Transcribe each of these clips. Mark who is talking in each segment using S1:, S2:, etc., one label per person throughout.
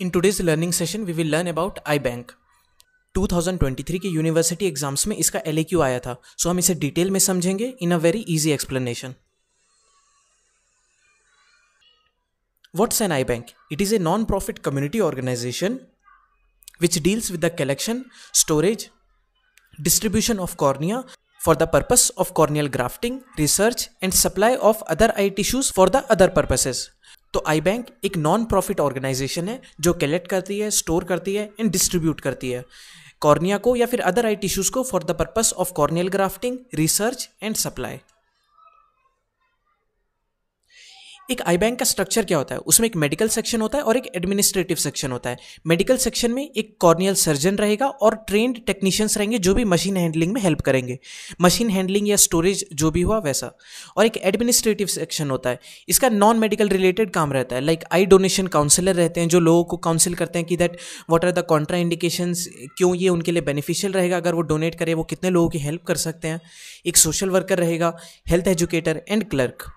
S1: in today's learning session we will learn about eye bank 2023 के university exams में इसका L आया था सो हम इसे डिटेल में समझेंगे in a very easy explanation what's an eye bank it is a non profit community organisation which deals with the collection storage distribution of cornea for the purpose of corneal grafting research and supply of other eye tissues for the other purposes तो eye bank एक non profit organisation है जो collect करती है store करती है and distribute करती है कॉर्निया को या फिर अदर आई टिश्यूज़ को for the purpose of corneal grafting research and supply एक आई बैंक का स्ट्रक्चर क्या होता है उसमें एक मेडिकल सेक्शन होता है और एक एडमिनिस्ट्रेटिव सेक्शन होता है मेडिकल सेक्शन में एक कॉर्नियल सर्जन रहेगा और ट्रेंड टेक्नीशियंस रहेंगे जो भी मशीन हैंडलिंग में हेल्प करेंगे मशीन हैंडलिंग या स्टोरेज जो भी हुआ वैसा और एक एडमिनिस्ट्रेटिव सेक्शन होता है इसका नॉन मेडिकल रिलेटेड काम रहता है लाइक आई डोनेशन काउंसिलर रहते हैं जो लोगों को काउंसिल करते हैं कि that what are the contraindication क्यों ये उनके लिए बेनिफिशियल रहेगा अगर वो डोनेट करें वो कितने लोगों की हेल्प कर सकते हैं एक सोशल वर्कर रहेगा हेल्थ एजुकेटर एंड क्लर्क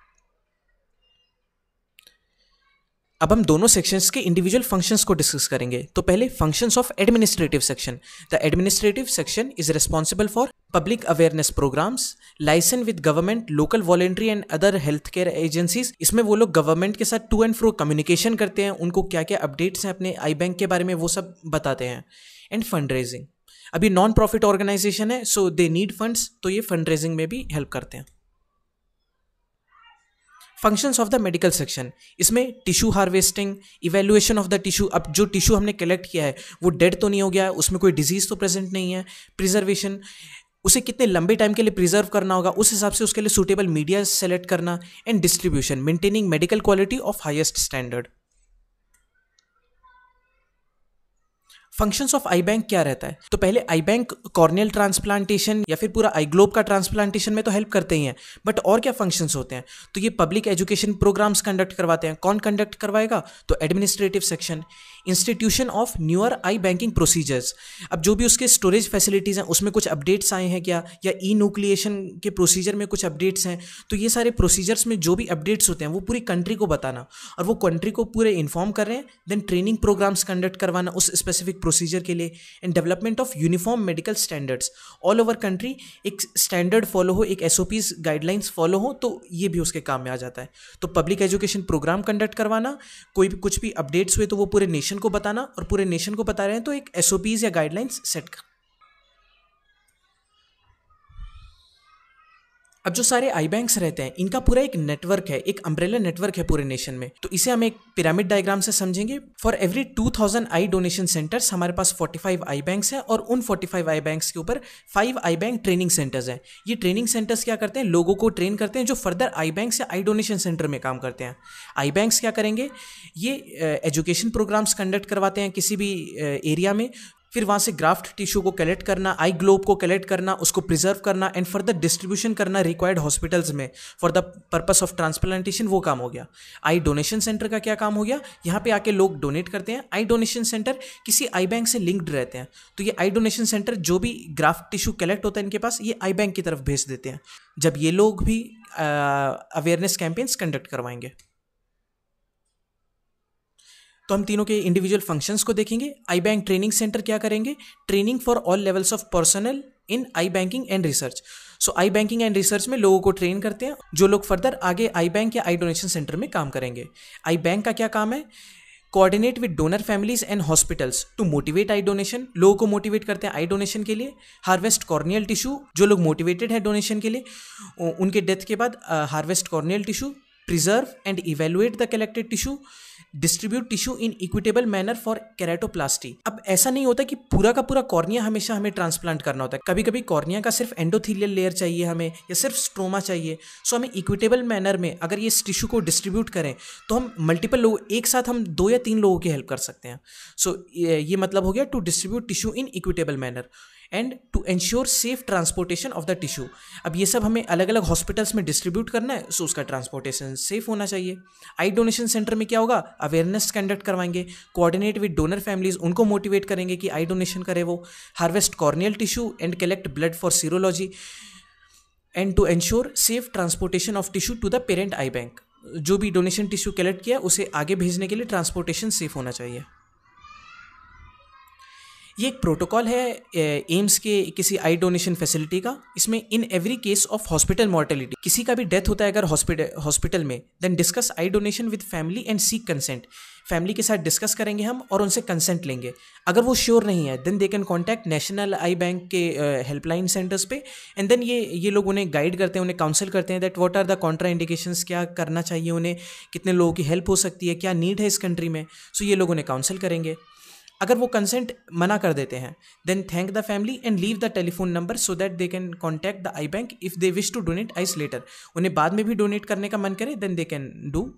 S1: अब हम दोनों सेक्शंस के इंडिविजुअल फंक्शंस को डिस्कस करेंगे तो पहले functions of administrative section the administrative section is responsible for public awareness programs license with government local voluntary and other health care agencies इसमें वो लोग गवर्नमेंट के साथ टू एंड फ्रो कम्युनिकेशन करते हैं उनको क्या क्या अपडेट्स हैं अपने आई बैंक के बारे में वो सब बताते हैं एंड फंड रेजिंग अभी नॉन प्रॉफिट ऑर्गेनाइजेशन है सो दे नीड फंड्स तो ये फंड रेजिंग में भी हेल्प करते हैं functions of the medical section इसमें tissue harvesting evaluation of the tissue अब जो टिश्यू हमने कलेक्ट किया है वो डेड तो नहीं हो गया है उसमें कोई डिजीज़ तो प्रेजेंट नहीं है प्रिजर्वेशन उसे कितने लंबे टाइम के लिए प्रिजर्व करना होगा उस हिसाब से उसके लिए सूटेबल मीडिया सेलेक्ट करना and distribution maintaining medical quality of highest standard functions of eye bank क्या रहता है तो पहले आई बैंक कॉर्नियल ट्रांसप्लांटेशन या फिर पूरा आई ग्लोब का ट्रांसप्लांटेशन में तो हेल्प करते ही हैं बट और क्या फंक्शंस होते हैं तो ये पब्लिक एजुकेशन प्रोग्राम्स कंडक्ट करवाते हैं कौन कंडक्ट करवाएगा तो administrative section institution of newer eye banking procedures अब जो भी उसके स्टोरेज फैसिलिटीज़ हैं उसमें कुछ अपडेट्स आए हैं क्या या ई न्यूक्लिएशन के प्रोसीजर में कुछ अपडेट्स हैं तो ये सारे प्रोसीजर्स में जो भी अपडेट्स होते हैं वो पूरी कंट्री को बताना और वो कंट्री को पूरे इन्फॉर्म कर रहे हैं देन ट्रेनिंग प्रोग्राम्स कंडक्ट करवाना उस स्पेसिफिक प्रोसीजर के लिए and development of uniform medical standards all over country एक स्टैंडर्ड फॉलो हो एक एस गाइडलाइंस फॉलो हो तो ये भी उसके काम में आ जाता है तो पब्लिक एजुकेशन प्रोग्राम कंडक्ट करवाना कोई भी कुछ भी अपडेट्स हुए तो वो पूरे नेशन को बताना और पूरे नेशन को बता रहे हैं तो एक एस या गाइडलाइंस सेट करना अब जो सारे आई बैंक्स रहते हैं इनका पूरा एक नेटवर्क है एक अम्ब्रेला नेटवर्क है पूरे नेशन में तो इसे हम एक पिरामिड डायग्राम से समझेंगे for every two thousand eye donation centres हमारे पास फोर्टी फाइव आई बैंक्स हैं और उन फोर्टी फाइव आई बैंक्स के ऊपर five eye bank training centres हैं ये ट्रेनिंग सेंटर्स क्या करते हैं लोगों को ट्रेन करते हैं जो फर्दर आई बैंक्स या आई डोनेशन सेंटर में काम करते हैं आई बैंक्स क्या करेंगे ये एजुकेशन प्रोग्राम्स कंडक्ट करवाते हैं किसी भी एरिया uh, में फिर वहाँ से ग्राफ्ट टिश्यू को कलेक्ट करना आई ग्लोब को कलेक्ट करना उसको प्रिजर्व करना एंड फर्दर डिस्ट्रीब्यूशन करना रिक्वायर्ड हॉस्पिटल्स में for the purpose of transplantation वो काम हो गया आई डोनेशन सेंटर का क्या काम हो गया यहाँ पे आके लोग डोनेट करते हैं आई डोनेशन सेंटर किसी आई बैंक से लिंक्ड रहते हैं तो ये आई डोनेशन सेंटर जो भी ग्राफ्ट टिश्यू कलेक्ट होता है इनके पास ये आई बैंक की तरफ भेज देते हैं जब ये लोग भी अवेयरनेस कैंपेन्स कंडक्ट करवाएंगे तो हम तीनों के इंडिविजुअल फंक्शंस को देखेंगे आई बैंक ट्रेनिंग सेंटर क्या करेंगे training for all levels of personnel in eye banking and research so eye banking and research में लोगों को ट्रेन करते हैं जो लोग फर्दर आगे आई बैंक या आई डोनेशन सेंटर में काम करेंगे आई बैंक का क्या काम है coordinate with donor families and hospitals to motivate eye donation लोगों को मोटिवेट करते हैं आई डोनेशन के लिए हार्वेस्ट कॉर्नियल टिश्यू जो लोग मोटिवेटेड है डोनेशन के लिए उनके डेथ के बाद harvest corneal tissue preserve and evaluate the collected tissue distribute tissue in equitable manner for keratoplasty अब ऐसा नहीं होता कि पूरा का पूरा कॉर्निया हमेशा हमें ट्रांसप्लांट करना होता है कभी कभी कॉर्निया का सिर्फ एंडोथीलियल लेयर चाहिए हमें या सिर्फ स्ट्रोमा चाहिए सो हमें इक्विटेबल मैनर में अगर ये इस टिश्यू को डिस्ट्रीब्यूट करें तो हम मल्टीपल लोग एक साथ हम दो या तीन लोगों की हेल्प कर सकते हैं सो so, ये मतलब हो गया to distribute tissue in equitable manner and to ensure safe transportation of the tissue अब ये सब हमें अलग अलग हॉस्पिटल्स में डिस्ट्रीब्यूट करना है सो उसका ट्रांसपोर्टेशन सेफ होना चाहिए आई डोनेशन सेंटर में क्या होगा अवेयरनेस कंडक्ट करवाएंगे कोऑर्डिनेट विद डोनर फैमिलीज उनको मोटिवेट करेंगे कि आई डोनेशन करे वो harvest corneal tissue and collect blood for serology and to ensure safe transportation of tissue to the parent eye bank जो भी डोनेशन टिश्यू कलेक्ट किया उसे आगे भेजने के लिए ट्रांसपोर्टेशन सेफ होना चाहिए ये एक प्रोटोकॉल है एम्स के किसी आई डोनेशन फैसिलिटी का इसमें in every case of hospital mortality किसी का भी डेथ होता है अगर हॉस्पिटल हॉस्पिटल में then discuss eye donation with family and seek consent family के साथ डिस्कस करेंगे हम और उनसे कंसेंट लेंगे अगर वो श्योर नहीं है then they can contact national eye bank के हेल्पलाइन सेंटर्स पे एंड देन ये ये लोग उन्हें गाइड करते हैं उन्हें काउंसिल करते हैं that what are the contraindication क्या करना चाहिए उन्हें कितने लोगों की हेल्प हो सकती है क्या नीड है इस कंट्री में सो so ये लोग उन्हें काउंसिल करेंगे अगर वो कंसेंट मना कर देते हैं then thank the family and leave the telephone number so that they can contact the eye bank if they wish to donate eyes later उन्हें बाद में भी डोनेट करने का मन करे then they can do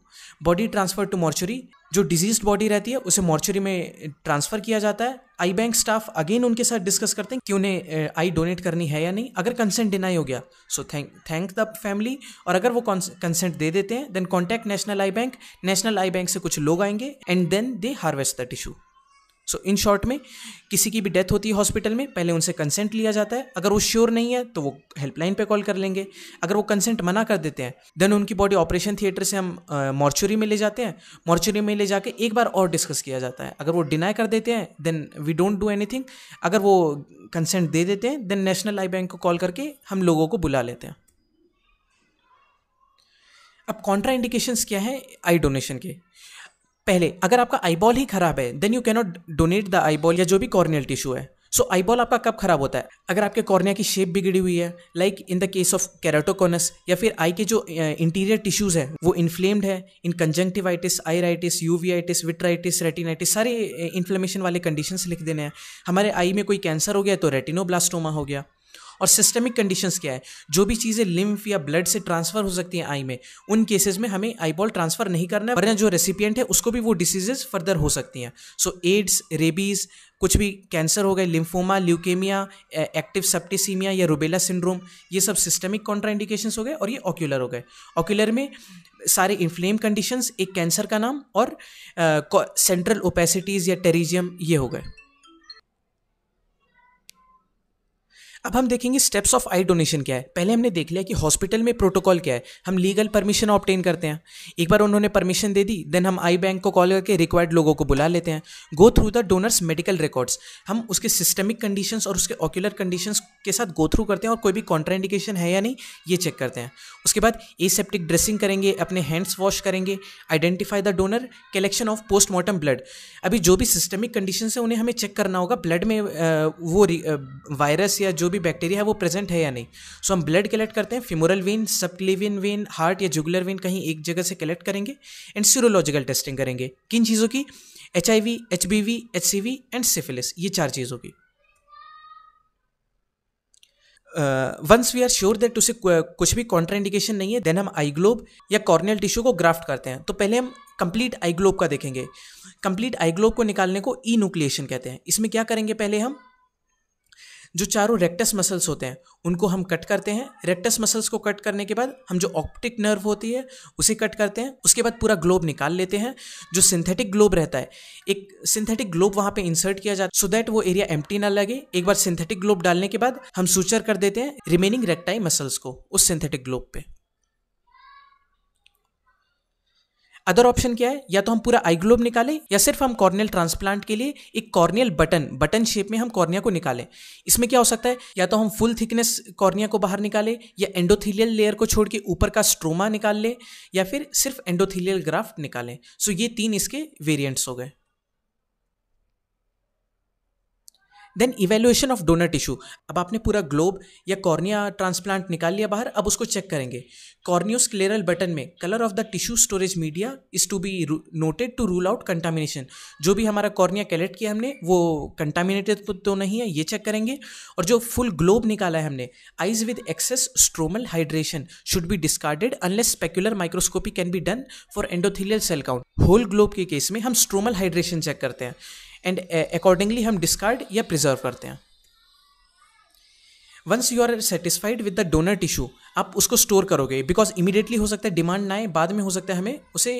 S1: body transfer to mortuary जो diseased body रहती है उसे मॉर्चुरी में ट्रांसफर किया जाता है आई बैंक स्टाफ अगेन उनके साथ डिस्कस करते हैं कि उन्हें आई डोनेट करनी है या नहीं अगर कंसेंट डिनाई हो गया so thank thank the family और अगर वो कंसेंट दे देते हैं then contact national eye bank national eye bank से कुछ लोग आएंगे and then they harvest the tissue so in short में किसी की भी डेथ होती है हॉस्पिटल में पहले उनसे कंसेंट लिया जाता है अगर वो श्योर नहीं है तो वो हेल्पलाइन पे कॉल कर लेंगे अगर वो कंसेंट मना कर देते हैं देन उनकी बॉडी ऑपरेशन थिएटर से हम मॉर्चुरी में ले जाते हैं मॉर्चुरी में ले जाके एक बार और डिस्कस किया जाता है अगर वो डिनाई कर देते हैं then we don't do anything अगर वो कंसेंट दे देते हैं देन नेशनल आई बैंक को कॉल करके हम लोगों को बुला लेते हैं अब कॉन्ट्रा इंडिकेशंस क्या है आई डोनेशन के पहले अगर आपका आईबॉल ही खराब है then you cannot donate the eyeball या जो भी कॉर्नियल टिश्यू है सो so, आईबॉल आपका कब खराब होता है अगर आपके कॉर्निया की शेप बिगड़ी हुई है like in the case of keratoconus या फिर आई के जो इंटीरियर टिश्यूज हैं वो इन्फ्लेम्ड है in conjunctivitis iritis uveitis vitritis retinitis सारे इन्फ्लेमेशन वाले कंडीशंस लिख देने हैं हमारे आई में कोई कैंसर हो गया तो रेटिनोब्लास्टोमा हो गया और सिस्टमिक कंडीशंस क्या है जो भी चीज़ें लिम्फ या ब्लड से ट्रांसफर हो सकती हैं आई में उन केसेस में हमें आईबॉल ट्रांसफर नहीं करना है वरना जो रेसिपियंट है उसको भी वो डिसीजेज फर्दर हो सकती हैं सो एड्स रेबीज़ कुछ भी कैंसर हो गए लिम्फोमा ल्यूकेमिया एक्टिव सेप्टिसीमिया या रुबेला सिंड्रोम ये सब सिस्टमिक कॉन्ट्राइंडिकेशंस हो गए और ये ऑक्यूलर हो गए ऑक्यूलर में सारे इन्फ्लेम कंडीशंस एक कैंसर का नाम और सेंट्रल ओपेसिटीज़ या टेरिजियम ये हो गए अब हम देखेंगे स्टेप्स ऑफ आई डोनेशन क्या है पहले हमने देख लिया कि हॉस्पिटल में प्रोटोकॉल क्या है हम लीगल परमिशन ऑप्टेन करते हैं एक बार उन्होंने परमिशन दे दी देन हम आई बैंक को कॉल करके रिक्वायर्ड लोगों को बुला लेते हैं go through the donor's medical records हम उसके सिस्टमिक कंडीशंस और उसके ऑक्यूलर कंडीशंस के साथ गो थ्रू करते हैं और कोई भी कॉन्ट्राइंडिकेशन है या नहीं ये चेक करते हैं उसके बाद एसेप्टिक ड्रेसिंग करेंगे अपने हैंड्स वॉश करेंगे identify the donor collection of postmortem blood अभी जो भी सिस्टमिक कंडीशन है उन्हें हमें चेक करना होगा ब्लड में वो वायरस या जो जो भी बैक्टीरिया है वो प्रेजेंट है या नहीं सो हम ब्लड कलेक्ट करते हैं femoral vein subclavian vein heart या जुगुलर वेन कहीं एक जगह से कलेक्ट करेंगे एंड सीरोलॉजिकल टेस्टिंग करेंगे किन चीज़ों की H I V H B V H C V and syphilis ये चार चीज़ों की once we are sure that उसे कुछ भी कॉन्ट्राइंडिकेशन नहीं है देन हम आई ग्लोब या कॉर्नियल टिश्यू को ग्राफ्ट करते हैं तो पहले हम कंप्लीट आई ग्लोब का देखेंगे कंप्लीट आई ग्लोब को निकालने को ई e न्यूक्लिएशन कहते हैं इसमें क्या करेंगे पहले हम जो चारों रेक्टस मसल्स होते हैं उनको हम कट करते हैं रेक्टस मसल्स को कट करने के बाद हम जो ऑप्टिक नर्व होती है उसे कट करते हैं उसके बाद पूरा ग्लोब निकाल लेते हैं जो सिंथेटिक ग्लोब रहता है एक सिंथेटिक ग्लोब वहाँ पे इंसर्ट किया जाता है सो दैट वो एरिया एम ना लगे एक बार सिंथेटिक ग्लोब डालने के बाद हम सूचर कर देते हैं रिमेनिंग रेक्टाई मसल्स को उस सिंथेटिक ग्लोब पर अदर ऑप्शन क्या है या तो हम पूरा आई ग्लोब निकालें या सिर्फ हम कॉर्नियल ट्रांसप्लांट के लिए एक कॉर्नियल बटन बटन शेप में हम कॉर्निया को निकालें इसमें क्या हो सकता है या तो हम फुल थिकनेस कॉर्निया को बाहर निकालें या एंडोथीलियल लेयर को छोड़ के ऊपर का स्ट्रोमा निकाल लें या फिर सिर्फ एंडोथीलियल ग्राफ्ट निकालें सो ये तीन इसके वेरियंट्स हो गए then evaluation of donor tissue अब आपने पूरा ग्लोब या कॉर्निया ट्रांसप्लांट निकाल लिया बाहर अब उसको चेक करेंगे कॉर्नियोस्क्लेरल बटन में colour of the tissue storage media is to be noted to rule out contamination जो भी हमारा कॉर्निया कलेक्ट किया हमने वो कंटामिनेटेड तो, तो नहीं है ये चेक करेंगे और जो फुल ग्लोब निकाला है हमने eyes with excess stromal hydration should be discarded unless specular microscopy can be done for endothelial cell count whole globe के केस में हम स्ट्रोमल हाइड्रेशन चेक करते हैं एंड अकॉर्डिंगली uh, हम डिस्कार्ड या प्रिजर्व करते हैं once you are satisfied with the donor tissue आप उसको स्टोर करोगे बिकॉज इमीडिएटली हो सकता है डिमांड ना आए बाद में हो सकता है हमें उसे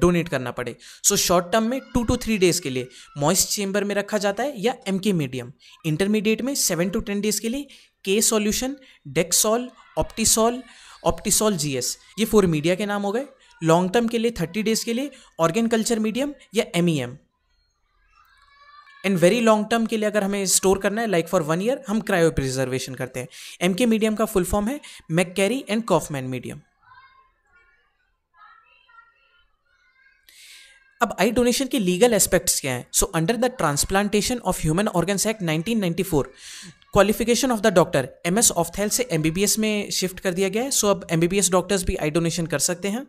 S1: डोनेट uh, करना पड़े सो शॉर्ट टर्म में टू टू थ्री डेज के लिए मॉइस्ट चेंबर में रखा जाता है या एम के मीडियम इंटरमीडिएट में सेवन टू टेन डेज के लिए K solution Dexsol Optisol Optisol G S ये फोर मीडिया के नाम हो गए लॉन्ग टर्म के लिए थर्टी डेज के लिए ऑर्गेन कल्चर मीडियम या M E M and very long term के लिए अगर हमें स्टोर करना है लाइक फॉर वन ईयर हम क्रायो प्रिजर्वेशन करते हैं एम के मीडियम का फुल फॉर्म है McCarey and Kaufman medium अब आई डोनेशन के लीगल एस्पेक्ट्स क्या हैं so under the transplantation of human organs act 1994 qualification of the doctor M S थेल से एम में शिफ्ट कर दिया गया है सो so अब एम डॉक्टर्स भी आई डोनेशन कर सकते हैं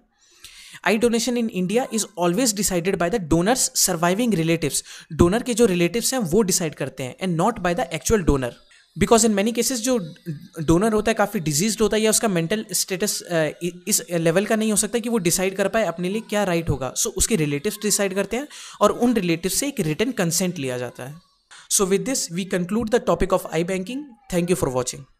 S1: eye donation in India is always decided by the donor's surviving relatives donor के जो रिलेटिव्स हैं वो डिसाइड करते हैं and not by the actual donor because in many cases जो डोनर होता है काफ़ी डिजीज होता है या उसका मेंटल स्टेटस इस लेवल का नहीं हो सकता कि वो डिसाइड कर पाए अपने लिए क्या राइट होगा सो so, उसके रिलेटिव्स डिसाइड करते हैं और उन रिलेटिव से एक रिटर्न कंसेंट लिया जाता है so with this we conclude the topic of eye banking thank you for watching